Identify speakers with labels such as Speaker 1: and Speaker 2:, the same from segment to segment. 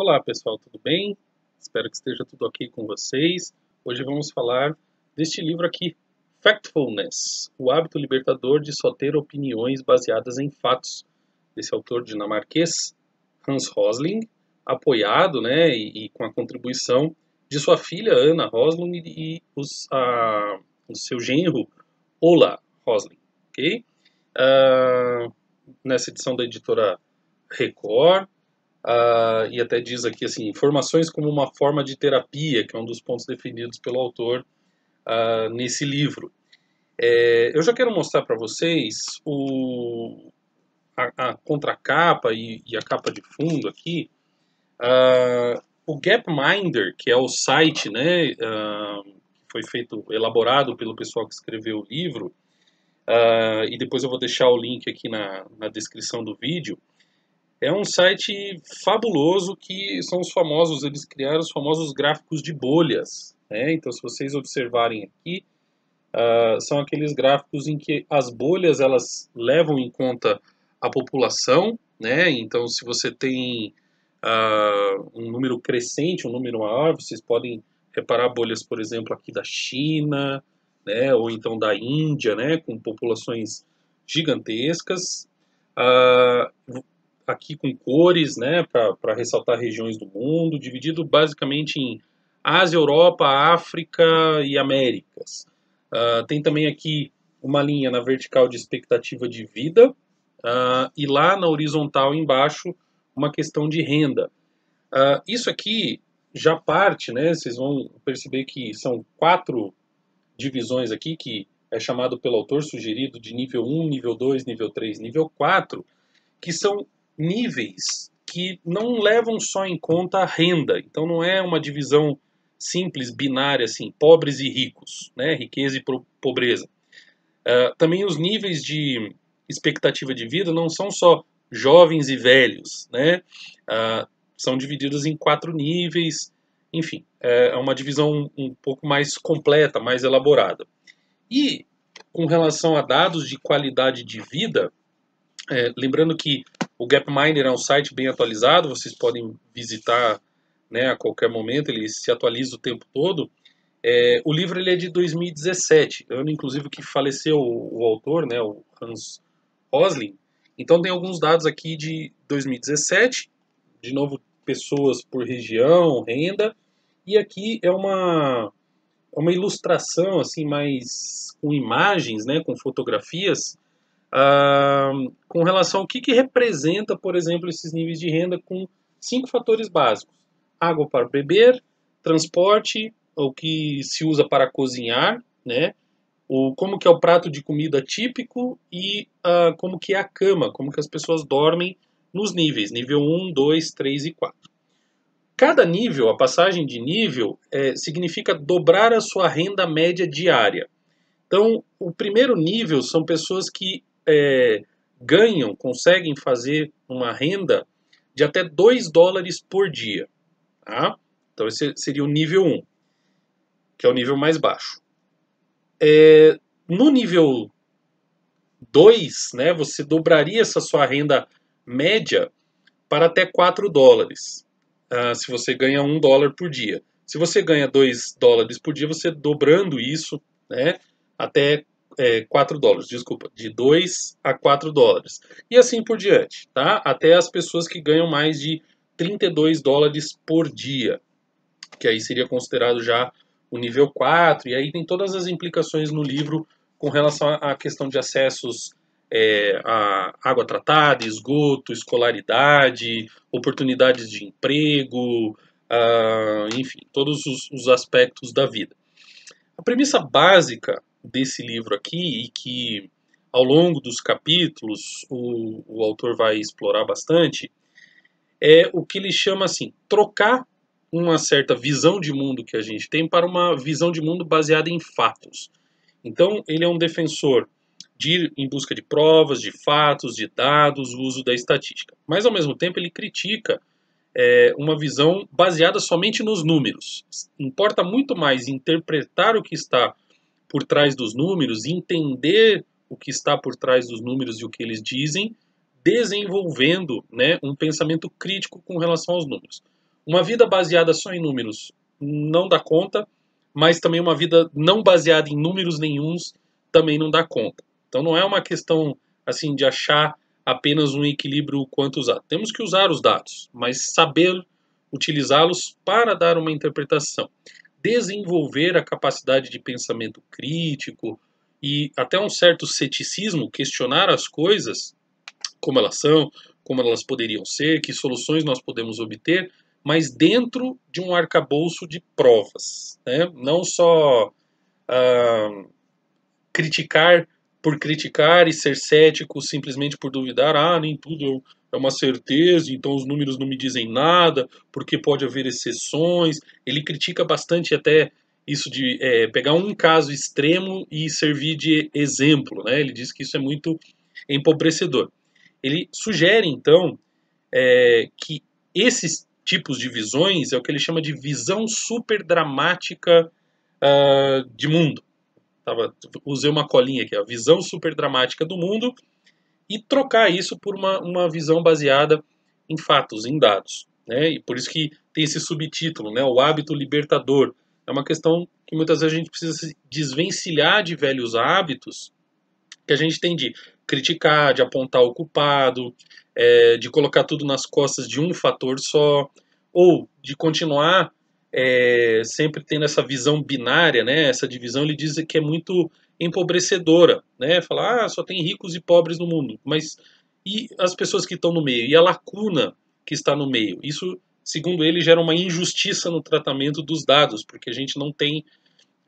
Speaker 1: Olá pessoal, tudo bem? Espero que esteja tudo ok com vocês. Hoje vamos falar deste livro aqui, Factfulness, o hábito libertador de só ter opiniões baseadas em fatos, desse autor dinamarquês Hans Rosling, apoiado né, e, e com a contribuição de sua filha Ana Rosling e os, a, o seu genro Ola Rosling, ok? Uh, nessa edição da editora Record, uh, e até diz aqui assim, informações como uma forma de terapia, que é um dos pontos definidos pelo autor uh, nesse livro. É, eu já quero mostrar para vocês o, a, a contracapa e, e, a capa de fundo aqui. Uh, o Gapminder, que é o site, né, uh, foi feito, elaborado pelo pessoal que escreveu o livro, uh, e depois eu vou deixar o link aqui na, na descrição do vídeo. É um site fabuloso que são os famosos, eles criaram os famosos gráficos de bolhas. Né? Então, se vocês observarem aqui, uh, são aqueles gráficos em que as bolhas elas levam em conta a população. Né? Então, se você tem uh, um número crescente, um número maior, vocês podem reparar bolhas, por exemplo, aqui da China, né? ou então da Índia, né? com populações gigantescas. Uh, Tá aqui com cores, né, para ressaltar regiões do mundo, dividido basicamente em Ásia, Europa, África e Américas. Uh, tem também aqui uma linha na vertical de expectativa de vida uh, e lá na horizontal embaixo uma questão de renda. Uh, isso aqui já parte, né? Vocês vão perceber que são quatro divisões aqui que é chamado pelo autor sugerido de nível 1, nível 2, nível 3, nível 4, que são níveis que não levam só em conta a renda. Então não é uma divisão simples, binária, assim, pobres e ricos, né? riqueza e pobreza. Uh, também os níveis de expectativa de vida não são só jovens e velhos, né? Uh, são divididos em quatro níveis, enfim, é, é uma divisão um pouco mais completa, mais elaborada. E com relação a dados de qualidade de vida, é, lembrando que o Gapminder é um site bem atualizado, vocês podem visitar né, a qualquer momento, ele se atualiza o tempo todo. É, o livro ele é de 2017, ano inclusive que faleceu o, o autor, né, o Hans Rosling. Então tem alguns dados aqui de 2017, de novo pessoas por região, renda, e aqui é uma é uma ilustração assim mais com imagens, né, com fotografias Uh, com relação ao que, que representa, por exemplo, esses níveis de renda com cinco fatores básicos: água para beber, transporte, o que se usa para cozinhar, né? O, como que é o prato de comida típico e uh, como que é a cama, como que as pessoas dormem nos níveis, nível 1, 2, 3 e 4. Cada nível, a passagem de nível, é, significa dobrar a sua renda média diária. Então, o primeiro nível são pessoas que é, ganham, conseguem fazer uma renda de até 2 dólares por dia. Tá? Então esse seria o nível 1, que é o nível mais baixo. É, no nível 2, né, você dobraria essa sua renda média para até 4 dólares, uh, se você ganha 1 dólar por dia. Se você ganha 2 dólares por dia, você dobrando isso né, até é, 4 dólares, desculpa, de 2 a 4 dólares. E assim por diante, tá? Até as pessoas que ganham mais de 32 dólares por dia, que aí seria considerado já o nível 4, e aí tem todas as implicações no livro com relação à questão de acessos é, a água tratada, esgoto, escolaridade, oportunidades de emprego, uh, enfim, todos os, os, aspectos da vida. A premissa básica desse livro aqui e que ao longo dos capítulos o, o autor vai explorar bastante é o que ele chama assim trocar uma certa visão de mundo que a gente tem para uma visão de mundo baseada em fatos. Então ele é um defensor de ir em busca de provas, de fatos, de dados, o uso da estatística. Mas ao mesmo tempo ele critica é, uma visão baseada somente nos números. Importa muito mais interpretar o que está por trás dos números, entender o que está por trás dos números e o que eles dizem, desenvolvendo né, um pensamento crítico com relação aos números. Uma vida baseada só em números não dá conta, mas também uma vida não baseada em números nenhums também não dá conta. Então não é uma questão assim de achar apenas um equilíbrio quanto usar. Temos que usar os dados, mas saber utilizá-los para dar uma interpretação desenvolver a capacidade de pensamento crítico e até um certo ceticismo, questionar as coisas como elas são, como elas poderiam ser, que soluções nós podemos obter, mas dentro de um arcabouço de provas. Né? Não só ah, criticar por criticar e ser cético simplesmente por duvidar, ah, nem tudo é, é uma certeza, então os números não me dizem nada, porque pode haver exceções. Ele critica bastante até isso de é, pegar um caso extremo e servir de exemplo. Né? Ele diz que isso é muito empobrecedor. Ele sugere, então, é, que esses tipos de visões é o que ele chama de visão super uh, ah, de mundo tava, usei uma colinha aqui, a visão super dramática do mundo, e trocar isso por uma, uma visão baseada em fatos, em dados. Né? E por isso que tem esse subtítulo, né? o hábito libertador. É uma questão que muitas vezes a gente precisa se desvencilhar de velhos hábitos que a gente tem de criticar, de apontar o culpado, é, de colocar tudo nas costas de um fator só, ou de continuar é, sempre tendo essa visão binária, né? Essa divisão ele diz que é muito empobrecedora, né? Falar, ah, só tem ricos e pobres no mundo, mas e as pessoas que estão no meio e a lacuna que está no meio. Isso, segundo ele, gera uma injustiça no tratamento dos dados, porque a gente não tem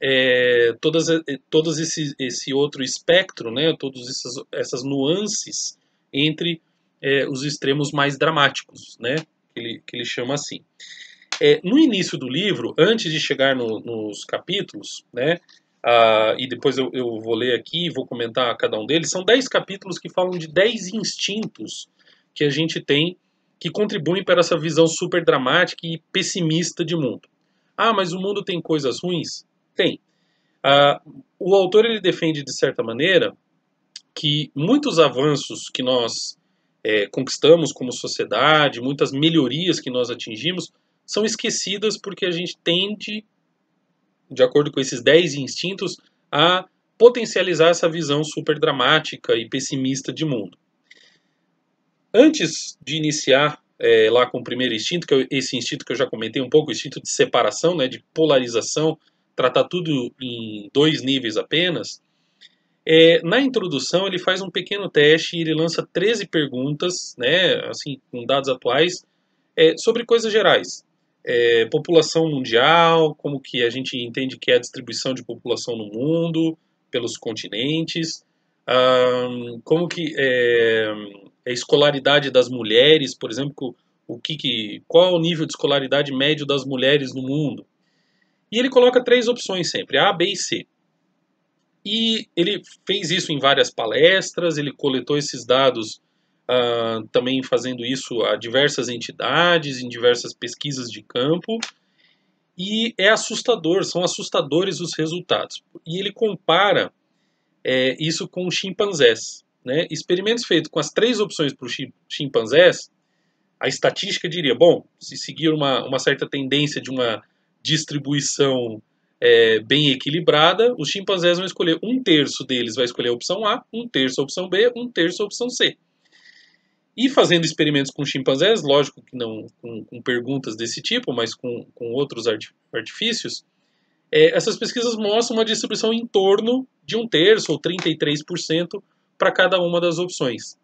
Speaker 1: é, todas é, todos esse, esse outro espectro, né? Todas essas, essas nuances entre é, os extremos mais dramáticos, né? Que ele, que ele chama assim. É, no início do livro, antes de chegar no, nos capítulos, né, e depois eu, eu, vou ler aqui e vou comentar cada um deles, são dez capítulos que falam de dez instintos que a gente tem que contribuem para essa visão super dramática e pessimista de mundo. Ah, mas o mundo tem coisas ruins? Tem. Ah, o autor ele defende, de certa maneira, que muitos avanços que nós é, conquistamos como sociedade, muitas melhorias que nós atingimos, são esquecidas porque a gente tende, de acordo com esses 10 instintos, a potencializar essa visão super dramática e pessimista de mundo. Antes de iniciar é, lá com o primeiro instinto, que é esse instinto que eu já comentei um pouco, o instinto de separação, né, de polarização, tratar tudo em dois níveis apenas, é, na introdução ele faz um pequeno teste e ele lança 13 perguntas, né, assim, com dados atuais, é, sobre coisas gerais é, população mundial, como que a gente entende que é a distribuição de população no mundo, pelos continentes, um, como que é, é, a escolaridade das mulheres, por exemplo, o que, que qual é o nível de escolaridade médio das mulheres no mundo. E ele coloca três opções sempre, A, B e C. E ele fez isso em várias palestras, ele coletou esses dados uh, também fazendo isso a diversas entidades, em diversas pesquisas de campo, e é assustador, são assustadores os resultados. E ele compara é, isso com chimpanzés. Né? Experimentos feitos com as três opções para os chimpanzés, a estatística diria, bom, se seguir uma, uma certa tendência de uma distribuição é, bem equilibrada, os chimpanzés vão escolher um terço deles vai escolher a opção A, um terço a opção B, um terço a opção C e fazendo experimentos com chimpanzés, lógico que não com, com perguntas desse tipo, mas com, com outros artifícios, é, essas pesquisas mostram uma distribuição em torno de um terço ou 33% para cada uma das opções.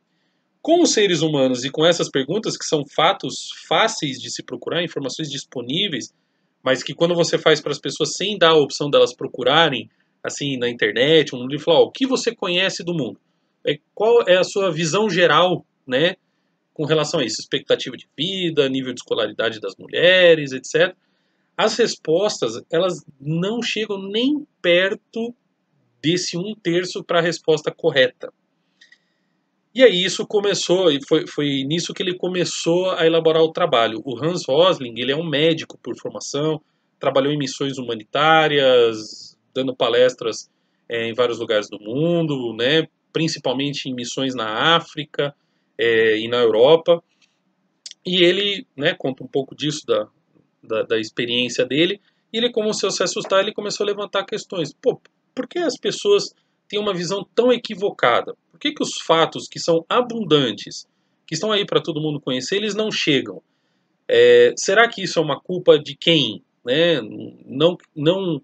Speaker 1: Com os seres humanos e com essas perguntas, que são fatos fáceis de se procurar, informações disponíveis, mas que quando você faz para as pessoas sem dar a opção delas procurarem, assim, na internet, um livro, falar, ó, o que você conhece do mundo? É, qual é a sua visão geral, né, com relação a isso, expectativa de vida, nível de escolaridade das mulheres, etc. As respostas, elas não chegam nem perto desse um terço para a resposta correta. E aí isso começou, e foi, foi nisso que ele começou a elaborar o trabalho. O Hans Rosling, ele é um médico por formação, trabalhou em missões humanitárias, dando palestras é, em vários lugares do mundo, né, principalmente em missões na África, é, e na Europa. E ele né, conta um pouco disso, da, da, da, experiência dele. E ele começou a se assustar, ele começou a levantar questões. Pô, por que as pessoas têm uma visão tão equivocada? Por que, que os fatos que são abundantes, que estão aí para todo mundo conhecer, eles não chegam? É, será que isso é uma culpa de quem? Né? Não, não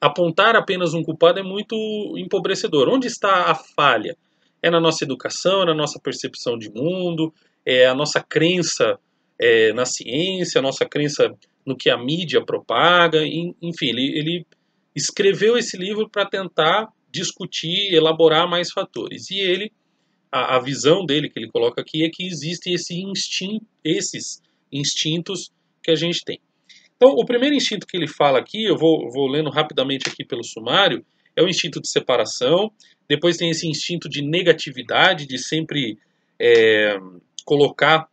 Speaker 1: apontar apenas um culpado é muito empobrecedor. Onde está a falha? É na nossa educação, é na nossa percepção de mundo, é a nossa crença é, na ciência, a nossa crença no que a mídia propaga, enfim, ele, ele escreveu esse livro para tentar discutir, elaborar mais fatores. E ele, a, a, visão dele que ele coloca aqui é que existem esse instinto, esses instintos que a gente tem. Então, o primeiro instinto que ele fala aqui, eu vou, vou lendo rapidamente aqui pelo sumário, é o instinto de separação, depois tem esse instinto de negatividade, de sempre é, colocar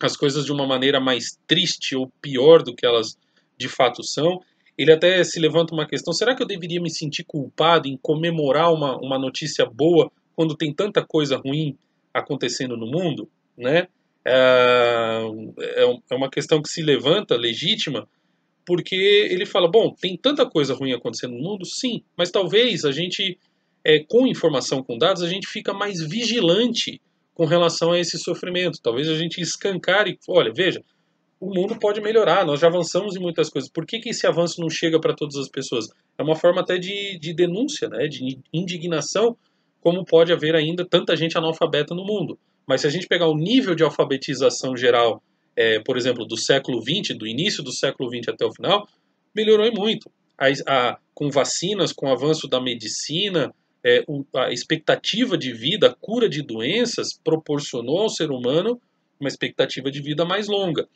Speaker 1: as coisas de uma maneira mais triste ou pior do que elas de fato são. Ele até se levanta uma questão: será que eu deveria me sentir culpado em comemorar uma, uma notícia boa quando tem tanta coisa ruim acontecendo no mundo? Né? Ah, é, é uma questão que se levanta legítima, porque ele fala: bom, tem tanta coisa ruim acontecendo no mundo, sim, mas talvez a gente, é, com informação, com dados, a gente fica mais vigilante com relação a esse sofrimento. Talvez a gente escancare, olha, veja, o mundo pode melhorar, nós já avançamos em muitas coisas. Por que, que esse avanço não chega para todas as pessoas? É uma forma até de, de denúncia, né? de indignação, como pode haver ainda tanta gente analfabeta no mundo. Mas se a gente pegar o nível de alfabetização geral é, por exemplo, do século XX, do início do século XX até o final, melhorou muito. A, a, com vacinas, com o avanço da medicina, é, o, a expectativa de vida, a cura de doenças, proporcionou ao ser humano uma expectativa de vida mais longa.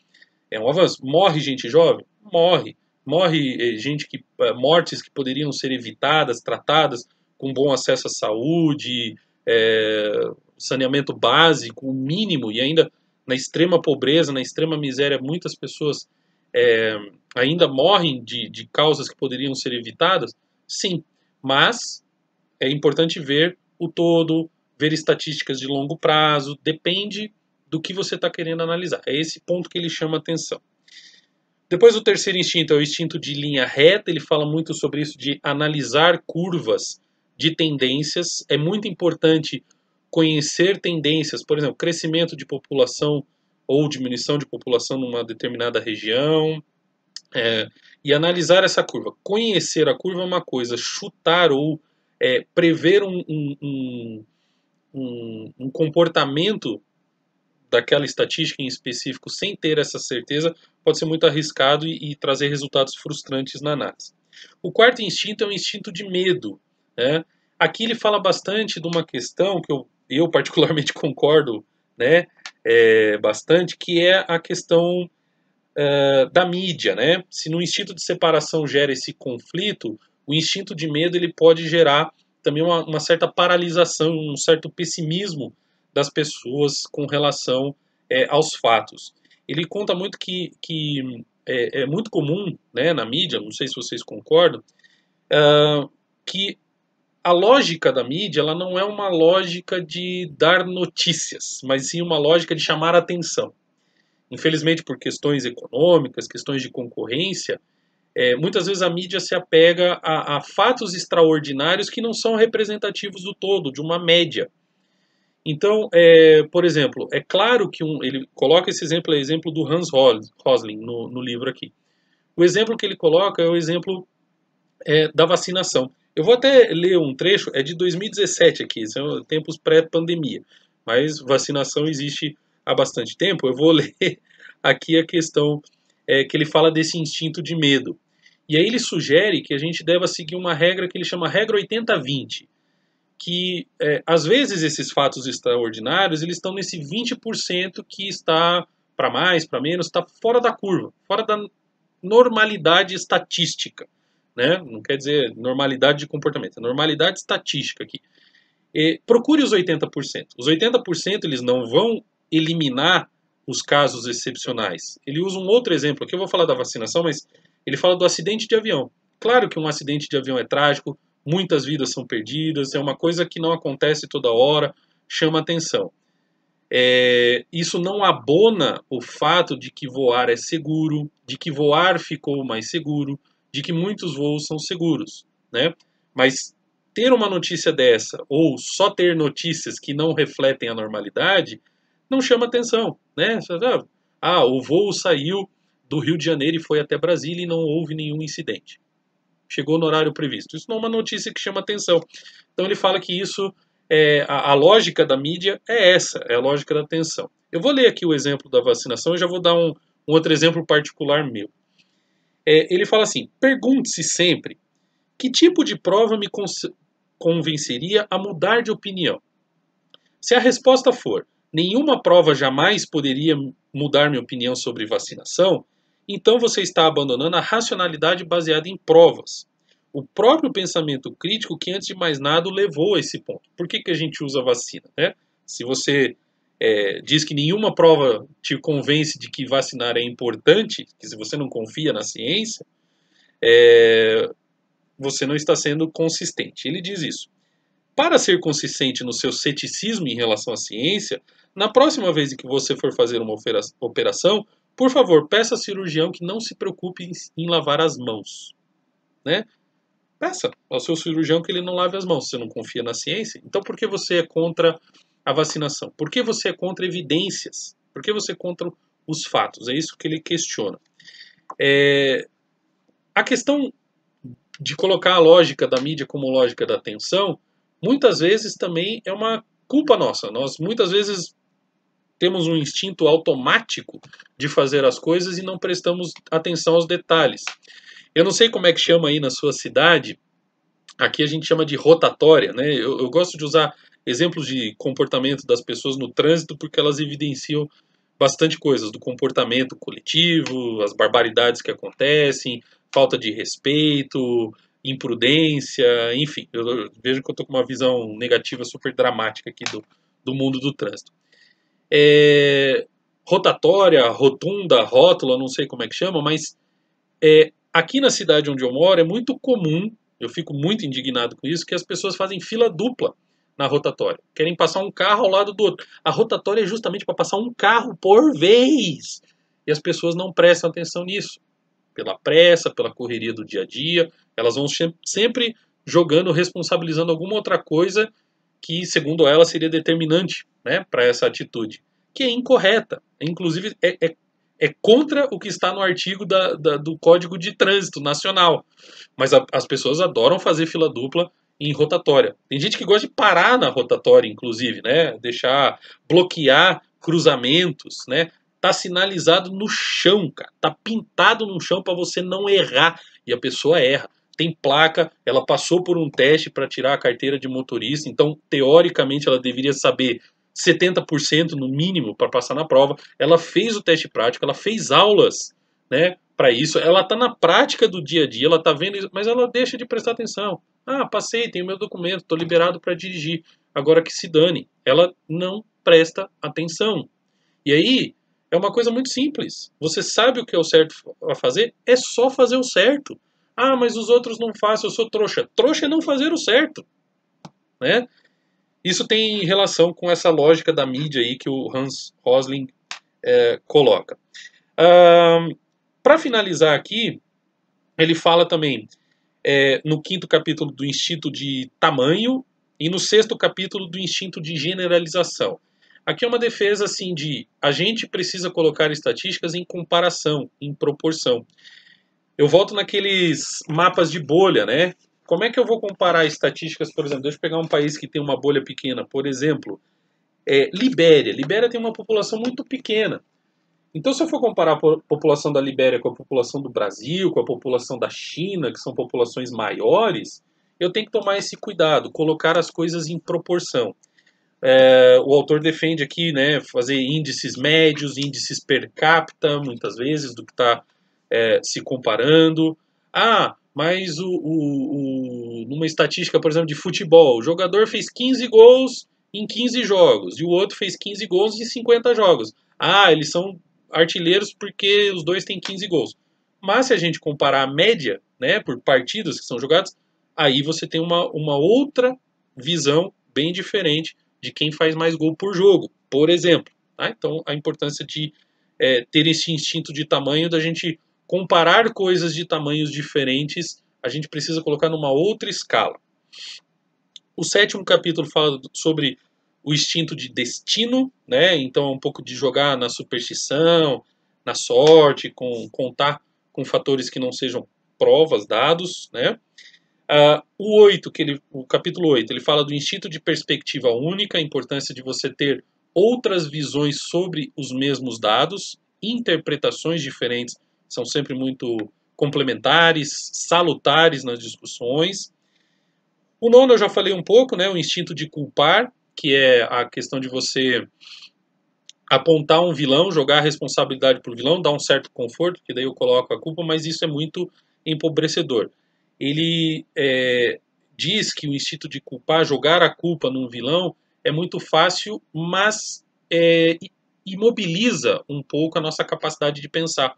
Speaker 1: É um avanço. Morre gente jovem? Morre. Morre é, gente que. É, mortes que poderiam ser evitadas, tratadas, com bom acesso à saúde, é, saneamento básico, o mínimo, e ainda na extrema pobreza, na extrema miséria, muitas pessoas é, ainda morrem de, de causas que poderiam ser evitadas? Sim, mas é importante ver o todo, ver estatísticas de longo prazo, depende do que você está querendo analisar. É esse ponto que ele chama atenção. Depois, o terceiro instinto é o instinto de linha reta, ele fala muito sobre isso de analisar curvas de tendências. É muito importante conhecer tendências, por exemplo, crescimento de população ou diminuição de população numa determinada região, é, e analisar essa curva. Conhecer a curva é uma coisa, chutar ou é, prever um, um, um, um comportamento daquela estatística em específico sem ter essa certeza pode ser muito arriscado e, e, trazer resultados frustrantes na análise. O quarto instinto é o instinto de medo. Né? Aqui ele fala bastante de uma questão que eu eu particularmente concordo né, é, bastante, que é a questão uh, da mídia. Né? Se no instinto de separação gera esse conflito, o instinto de medo ele pode gerar também uma, uma certa paralisação, um certo pessimismo das pessoas com relação é, aos fatos. Ele conta muito que, que é, é, muito comum né, na mídia, não sei se vocês concordam, uh, que a lógica da mídia ela não é uma lógica de dar notícias, mas sim uma lógica de chamar atenção. Infelizmente, por questões econômicas, questões de concorrência, é, muitas vezes a mídia se apega a, a fatos extraordinários que não são representativos do todo, de uma média. Então, é, por exemplo, é claro que um, ele coloca esse exemplo, é o exemplo do Hans Rosling no, no livro aqui. O exemplo que ele coloca é o exemplo é, da vacinação. Eu vou até ler um trecho, é de 2017 aqui, são é tempos pré-pandemia, mas vacinação existe há bastante tempo. Eu vou ler aqui a questão é, que ele fala desse instinto de medo. E aí ele sugere que a gente deva seguir uma regra que ele chama regra 80-20, que é, às vezes esses fatos extraordinários eles estão nesse 20% que está para mais, para menos, está fora da curva, fora da normalidade estatística né? Não quer dizer normalidade de comportamento, é normalidade estatística aqui. E procure os 80%. Os 80% eles não vão eliminar os casos excepcionais. Ele usa um outro exemplo, aqui eu vou falar da vacinação, mas ele fala do acidente de avião. Claro que um acidente de avião é trágico, muitas vidas são perdidas, é uma coisa que não acontece toda hora, chama atenção. É, isso não abona o fato de que voar é seguro, de que voar ficou mais seguro, de que muitos voos são seguros, né? Mas ter uma notícia dessa ou só ter notícias que não refletem a normalidade não chama atenção, né? Ah, o voo saiu do Rio de Janeiro e foi até Brasília e não houve nenhum incidente. Chegou no horário previsto. Isso não é uma notícia que chama atenção. Então ele fala que isso é, a, a, lógica da mídia é essa, é a lógica da atenção. Eu vou ler aqui o exemplo da vacinação e já vou dar um, um outro exemplo particular meu. É, ele fala assim: pergunte-se sempre que tipo de prova me convenceria a mudar de opinião. Se a resposta for nenhuma prova jamais poderia mudar minha opinião sobre vacinação, então você está abandonando a racionalidade baseada em provas. O próprio pensamento crítico que, antes de mais nada, levou a esse ponto. Por que, que a gente usa vacina? Né? Se você é, diz que nenhuma prova te convence de que vacinar é importante, que se você não confia na ciência, é, você não está sendo consistente. Ele diz isso. Para ser consistente no seu ceticismo em relação à ciência, na próxima vez que você for fazer uma operação, por favor, peça ao cirurgião que não se preocupe em lavar as mãos. Né? Peça ao seu cirurgião que ele não lave as mãos. Você não confia na ciência? Então, por que você é contra a vacinação? Por que você é contra evidências? Por que você é contra os fatos? É isso que ele questiona. É, a questão de colocar a lógica da mídia como lógica da atenção, muitas vezes também é uma culpa nossa. Nós muitas vezes temos um instinto automático de fazer as coisas e não prestamos atenção aos detalhes. Eu não sei como é que chama aí na sua cidade, aqui a gente chama de rotatória, né? Eu, eu gosto de usar exemplos de comportamento das pessoas no trânsito, porque elas evidenciam bastante coisas do comportamento coletivo, as barbaridades que acontecem, falta de respeito, imprudência, enfim. Eu vejo que eu estou com uma visão negativa super dramática aqui do, do mundo do trânsito. É, rotatória, rotunda, rótula, não sei como é que chama, mas é, aqui na cidade onde eu moro é muito comum, eu fico muito indignado com isso, que as pessoas fazem fila dupla na rotatória. Querem passar um carro ao lado do outro. A rotatória é justamente para passar um carro por vez. E as pessoas não prestam atenção nisso. Pela pressa, pela correria do dia a dia, elas vão sempre jogando, responsabilizando alguma outra coisa que, segundo ela, seria determinante né, para essa atitude, que é incorreta. Inclusive, é, é, é contra o que está no artigo da, da, do Código de Trânsito Nacional. Mas a, as pessoas adoram fazer fila dupla em rotatória. Tem gente que gosta de parar na rotatória, inclusive, né? Deixar bloquear cruzamentos, né? Tá sinalizado no chão, cara. Tá pintado no chão para você não errar e a pessoa erra. Tem placa, ela passou por um teste para tirar a carteira de motorista, então teoricamente ela deveria saber 70% no mínimo para passar na prova. Ela fez o teste prático, ela fez aulas né, para isso. Ela está na prática do dia a dia, ela está vendo isso, mas ela deixa de prestar atenção. Ah, passei, tenho meu documento, estou liberado para dirigir. Agora que se dane. Ela não presta atenção. E aí é uma coisa muito simples. Você sabe o que é o certo a fazer, é só fazer o certo. Ah, mas os outros não fazem, eu sou trouxa. Trouxa é não fazer o certo. Né? Isso tem relação com essa lógica da mídia aí que o Hans Rosling é, coloca. Para finalizar aqui, ele fala também é, no quinto capítulo do instinto de tamanho e no sexto capítulo do instinto de generalização. Aqui é uma defesa assim de a gente precisa colocar estatísticas em comparação, em proporção. Eu volto naqueles mapas de bolha, né? Como é que eu vou comparar estatísticas, por exemplo, deixa eu pegar um país que tem uma bolha pequena, por exemplo, é, Libéria. Libéria tem uma população muito pequena. Então, se eu for comparar a população da Libéria com a população do Brasil, com a população da China, que são populações maiores, eu tenho que tomar esse cuidado, colocar as coisas em proporção. É, o autor defende aqui, né, fazer índices médios, índices per capita, muitas vezes, do que está é, se comparando. Ah, mas o, o, o, numa estatística, por exemplo, de futebol, o jogador fez 15 gols em 15 jogos e o outro fez 15 gols em 50 jogos. Ah, eles são artilheiros porque os dois têm 15 gols. Mas se a gente comparar a média, né, por partidas que são jogadas, aí você tem uma, uma outra visão bem diferente de quem faz mais gol por jogo, por exemplo. Tá? Então, a importância de é, ter esse instinto de tamanho, da gente comparar coisas de tamanhos diferentes, a gente precisa colocar numa outra escala. O sétimo capítulo fala sobre o instinto de destino, né? Então, é um pouco de jogar na superstição, na sorte, com contar com fatores que não sejam provas, dados, né? Uh, o 8, que ele, o capítulo 8, ele fala do instinto de perspectiva única, a importância de você ter outras visões sobre os mesmos dados, interpretações diferentes são sempre muito complementares, salutares nas discussões. O nono eu já falei um pouco, né, o instinto de culpar, que é a questão de você apontar um vilão, jogar a responsabilidade para o vilão, dar um certo conforto, que daí eu coloco a culpa, mas isso é muito empobrecedor. Ele é, diz que o instinto de culpar, jogar a culpa num vilão, é muito fácil, mas é, imobiliza um pouco a nossa capacidade de pensar.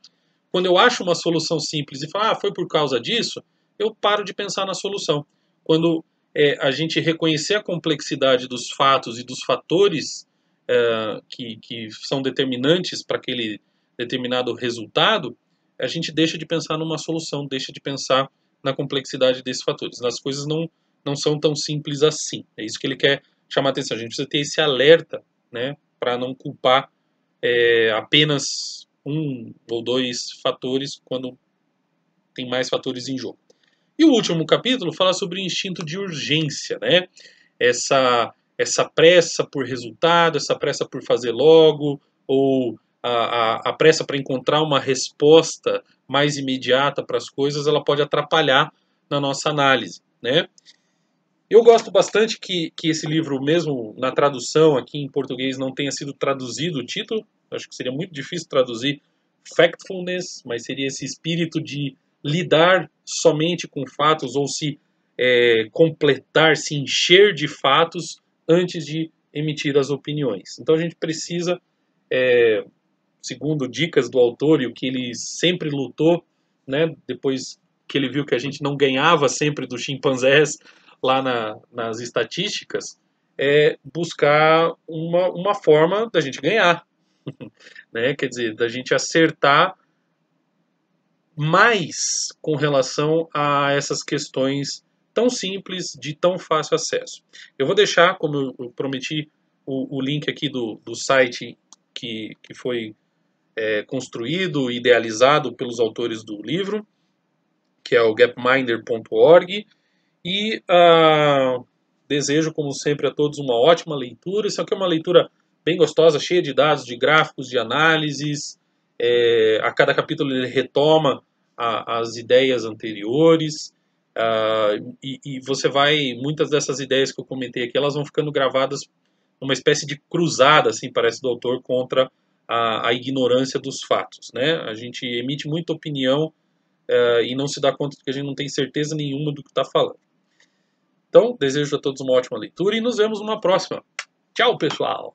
Speaker 1: Quando eu acho uma solução simples e falo, ah, foi por causa disso, eu paro de pensar na solução. Quando é a gente reconhecer a complexidade dos fatos e dos fatores é, que, que são determinantes para aquele determinado resultado, a gente deixa de pensar numa solução, deixa de pensar na complexidade desses fatores. As coisas não, não são tão simples assim. É isso que ele quer chamar a atenção. A gente precisa ter esse alerta né, para não culpar é, apenas um ou dois fatores quando tem mais fatores em jogo. E o último capítulo fala sobre o instinto de urgência, né? Essa, essa pressa por resultado, essa pressa por fazer logo, ou a, a, a pressa para encontrar uma resposta mais imediata para as coisas, ela pode atrapalhar na nossa análise, né? Eu gosto bastante que, que esse livro, mesmo na tradução aqui em português, não tenha sido traduzido o título. Acho que seria muito difícil traduzir factfulness, mas seria esse espírito de lidar somente com fatos ou se é, completar, se encher de fatos antes de emitir as opiniões. Então a gente precisa, é, segundo dicas do autor e o que ele sempre lutou, né, depois que ele viu que a gente não ganhava sempre dos chimpanzés lá na, nas estatísticas, é buscar uma, uma forma da gente ganhar, né? quer dizer, da gente acertar mais com relação a essas questões tão simples, de tão fácil acesso. Eu vou deixar, como eu prometi, o, o link aqui do, do site que, que foi é, construído, idealizado pelos autores do livro, que é o gapminder.org. E uh, desejo, como sempre, a todos uma ótima leitura. Isso aqui é uma leitura bem gostosa, cheia de dados, de gráficos, de análises, é, a cada capítulo ele retoma a, as ideias anteriores uh, e, e, você vai muitas dessas ideias que eu comentei aqui elas vão ficando gravadas numa espécie de cruzada assim parece do autor contra a, a ignorância dos fatos né a gente emite muita opinião uh, e não se dá conta de que a gente não tem certeza nenhuma do que está falando então desejo a todos uma ótima leitura e nos vemos numa próxima tchau pessoal